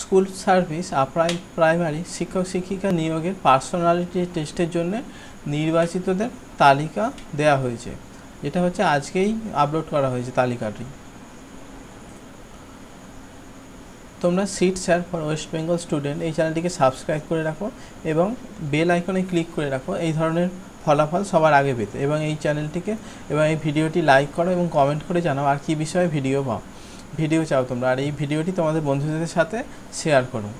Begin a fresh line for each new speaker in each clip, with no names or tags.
school service আপ্রাই primary শিক্ষক শিক্ষিকা নিয়োগের পার্সোনালিটি টেস্টের জন্য নির্বাচিতদের তালিকা দেয়া হয়েছে এটা হচ্ছে আজকেই আপলোড করা হয়েছে তালিকাটি তোমরা sit sir for West Bengal student এই চ্যানেলটিকে সাবস্ক্রাইব করে রাখো এবং বেল আইকনে ক্লিক করে রাখো এই ধরনের ফলাফল সবার আগে পেতে এবং এই চ্যানেলটিকে এবং এই ভিডিওটি লাইক করো এবং কমেন্ট করে জানাও আর কী বিষয়ে ভিডিও পাও ভিডিও চাও তোমরা আর এই ভিডিওটি তোমাদের বন্ধুদের সাথে শেয়ার করো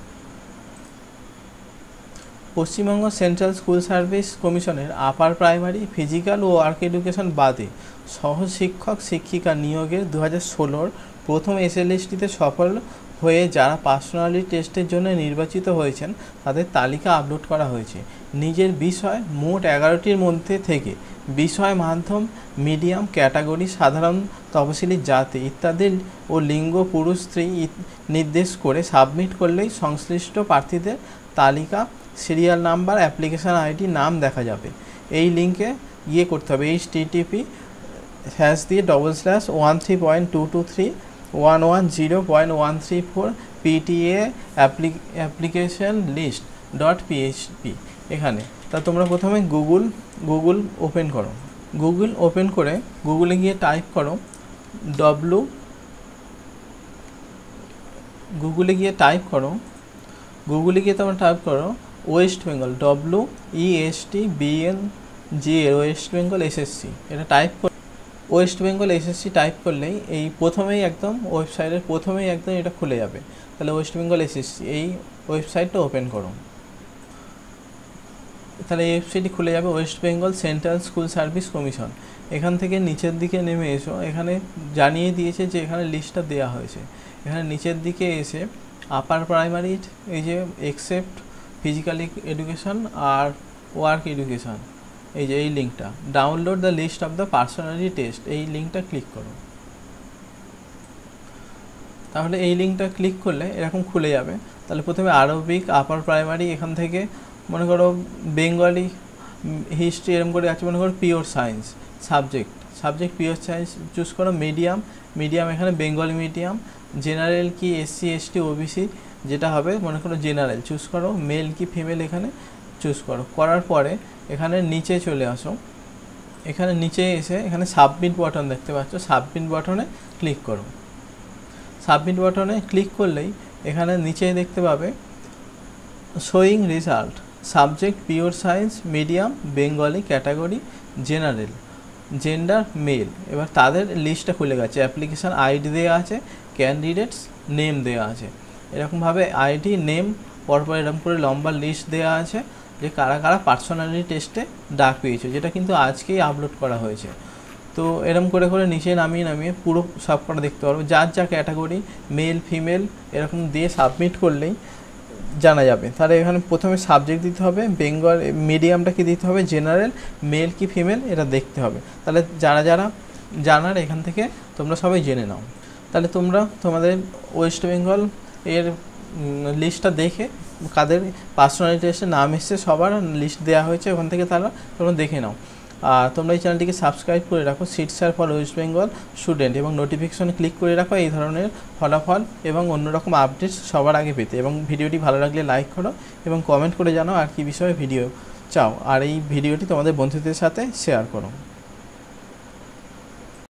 পশ্চিমবঙ্গ সেন্ট্রাল স্কুল সার্ভিস কমিশনের আপার প্রাইমারি ফিজিক্যাল ও আর্ক এডুকেশন বাদে সহশিক্ষক শিক্ষিকা নিয়োগের দু হাজার ষোলোর প্রথম এসএলএসটিতে সফল হয়ে যারা পার্সোনালি টেস্টের জন্য নির্বাচিত হয়েছেন তাদের তালিকা আপলোড করা হয়েছে নিজের বিষয় মোট এগারোটির মধ্যে থেকে বিষয় মাধ্যম মিডিয়াম ক্যাটাগরি সাধারণ তফসিলি জাতি ইত্যাদি ও লিঙ্গ পুরুষ স্ত্রী নির্দেশ করে সাবমিট করলেই সংশ্লিষ্ট প্রার্থীদের তালিকা সিরিয়াল নাম্বার অ্যাপ্লিকেশান আইডি নাম দেখা যাবে এই লিঙ্কে গিয়ে করতে হবে এইচ টিটিপি হ্যাশ দিয়ে double slash one three point two two three one one zero point one three four PTA application list dot PHP এখানে তা তোমরা প্রথমে গুগল গুগল ওপেন করো গুগল ওপেন করে গুগলে গিয়ে টাইপ করো ডব্লু গুগলে গিয়ে টাইপ করো গুগলে গিয়ে তোমরা টাইপ করো West Bengal W EST BN G A West Bengal SSC এটা টাইপ কর ওয়েস্ট বেঙ্গল এসএসসি টাইপ করলেই এই প্রথমেই একদম ওয়েবসাইটের প্রথমেই একদম এটা খুলে যাবে তাহলে ওয়েস্ট বেঙ্গল এসএসসি এই ওয়েবসাইটটা ওপেন করো তাহলে ওয়েবসাইটটি খুলে যাবে West Bengal Central School Service Commission এখান থেকে নিচের দিকে নেমে এসো এখানে জানিয়ে দিয়েছে যে এখানে লিস্টটা দেয়া হয়েছে এখানে নিচের দিকে এসে আপার প্রাইমারির এই যে এক্সেপ্ট ফিজিক্যাল এডুকেশন আর ওয়ার্ক এডুকেশন এই যে এই লিঙ্কটা download the list of the personality test এই লিঙ্কটা ক্লিক করো তাহলে এই লিঙ্কটা ক্লিক করলে এরকম খুলে যাবে তাহলে প্রথমে আরবিক আপার প্রাইমারি এখান থেকে মনে করো বেঙ্গলি হিস্ট্রি এরকম করে আছে মনে করো pure science subject subject pure science choose করো মিডিয়াম মিডিয়াম এখানে বেঙ্গলি মিডিয়াম জেনারেল কি এসসি এসটি ওবিসি যেটা হবে মনে করো জেনারেল চুজ করো মেল কি ফিমেল এখানে চুজ করো করার পরে এখানে নিচে চলে আসো এখানে নিচে এসে এখানে সাবমিট বাটন দেখতে পাচ্ছ সাবমিট বাটনে ক্লিক করো সাবমিট বাটনে ক্লিক করলেই এখানে নিচে দেখতে পাবে showing result subject pure science medium Bengali category general gender male এবার তাদের লিস্টটা খুলে গেছে অ্যাপ্লিকেশান আইডি দেওয়া আছে ক্যান্ডিডেটস নেম দেওয়া আছে এরকমভাবে আইডি নেম পরপর এরকম করে লম্বা লিস্ট দেওয়া আছে যে কারা কারা পার্সোনালিটি টেস্টে ডাক পেয়েছে যেটা কিন্তু আজকেই আপলোড করা হয়েছে তো এরম করে করে নিচে নামিয়ে নামিয়ে পুরো সবকটা দেখতে পারবো যার যা ক্যাটাগরি মেল ফিমেল এরকম দিয়ে সাবমিট করলেই জানা যাবে তাহলে এখানে প্রথমে সাবজেক্ট দিতে হবে বেঙ্গল মিডিয়ামটা কি দিতে হবে জেনারেল মেল কি ফিমেল এটা দেখতে হবে তাহলে যারা যারা জানার এখান থেকে তোমরা সবাই জেনে নাও তাহলে তোমরা তোমাদের ওয়েস্ট বেঙ্গল এর লিস্টটা দেখে কাদের পার্সোনালিটি এসে নাম এসছে সবার লিস্ট দেওয়া হয়েছে ওখান থেকে তারা তোমরা দেখে নাও আর তোমরা এই চ্যানেলটিকে সাবস্ক্রাইব করে রাখো sit sir for West Bengal student এবং নোটিফিকেশন ক্লিক করে রাখো এই ধরনের ফলাফল এবং অন্যরকম আপডেটস সবার আগে পেতে এবং ভিডিওটি ভালো লাগলে লাইক করো এবং কমেন্ট করে জানাও আর কি বিষয়ে ভিডিও চাও আর এই ভিডিওটি তোমাদের বন্ধুদের সাথে শেয়ার করো